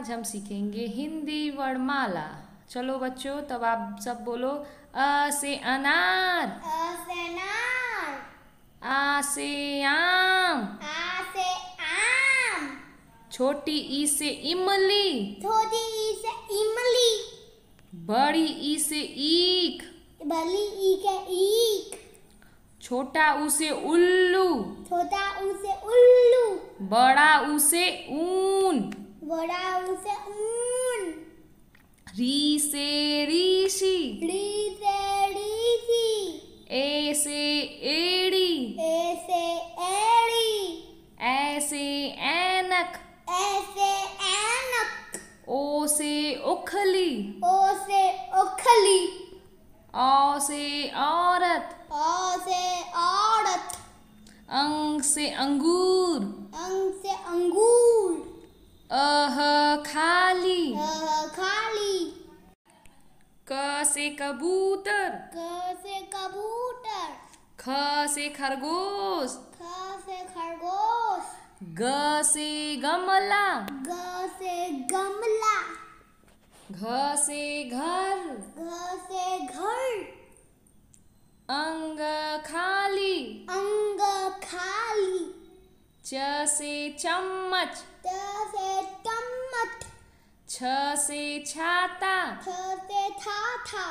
आज हम सीखेंगे हिंदी वर्णमाला चलो बच्चों तब आप सब बोलो अ से अनार अ से अनार आ से आम आ से आम छोटी ई से इमली छोटी ई से इमली बड़ी ई से ईख बड़ी ई के ईख छोटा ऊ से उल्लू छोटा ऊ से उल्लू बड़ा ऊ से ऊन बड़ा री से ऋषि री से ऋषि ए से एड़ी ए से एड़ी ए से ऐनक ए से ऐनक ओ से उखली ओ से उखली औ से औरत औ से औरत अंग से अंगूर अंग से अंगूर से कबूतर क से कबूतर ख से खरगोश ख से खरगोश ग से गमला ग से गमला घ से घर घ से घर अंग खाली अंग खाली च से चम्मच च छ से छाता छ से छाता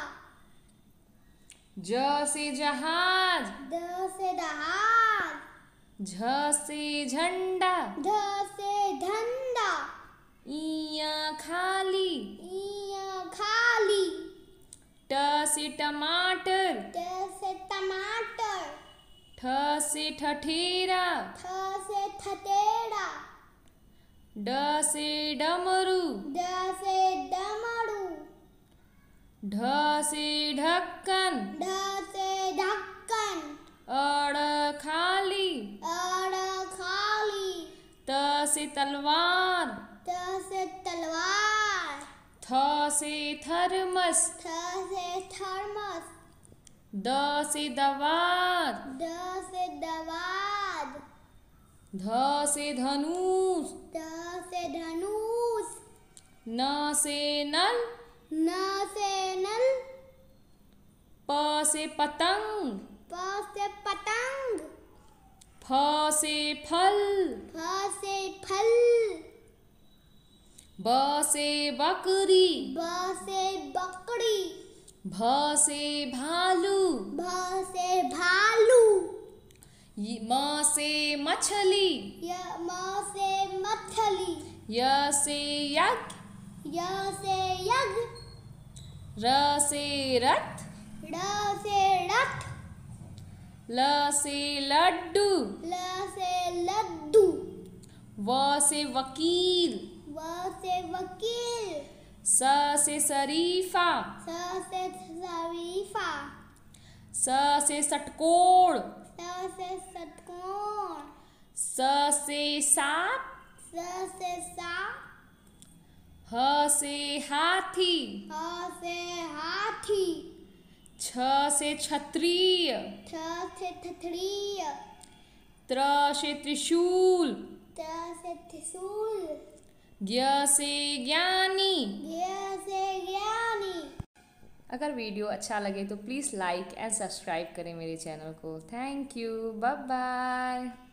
ज से जहाज द से दहाज झ से झंडा ध से झंडा इया खाली इया खाली ट से टमाटर ट से टमाटर ठ से ठठेरा ठ से ठठेरा ड से डमरू ड से डमरू ढ से ढक्कन ढ से ढक्कन अड़ खाली अड़ खाली त से तलवार त से तलवार थ से थर्मस थ से थर्मस द से दवात द से दवात ध से धनुष ध से धनुष न से नल न से नल प से पतंग प से पतंग फ से फल फ से फल ब से बकरी ब से बकरी भ से भालू भ से भालू म से मछली मा से मछली य से यज्ञ य से यज्ञ र से रथ र से रथ ल से लड्डू ल से लड्डू व से वकील व से वकील स से शरीफा स से शरीफा स से सटकोड़ से षटकोण स से सांप स से सांप ह से हाथी ह से हाथी छ से क्षत्रिय छ से क्षत्रिय त्र से त्रिशूल त्र से त्रिशूल ज्ञ से ज्ञानी ज्ञ से ज्ञानी अगर वीडियो अच्छा लगे तो प्लीज़ लाइक एंड सब्सक्राइब करें मेरे चैनल को थैंक यू बाय बाय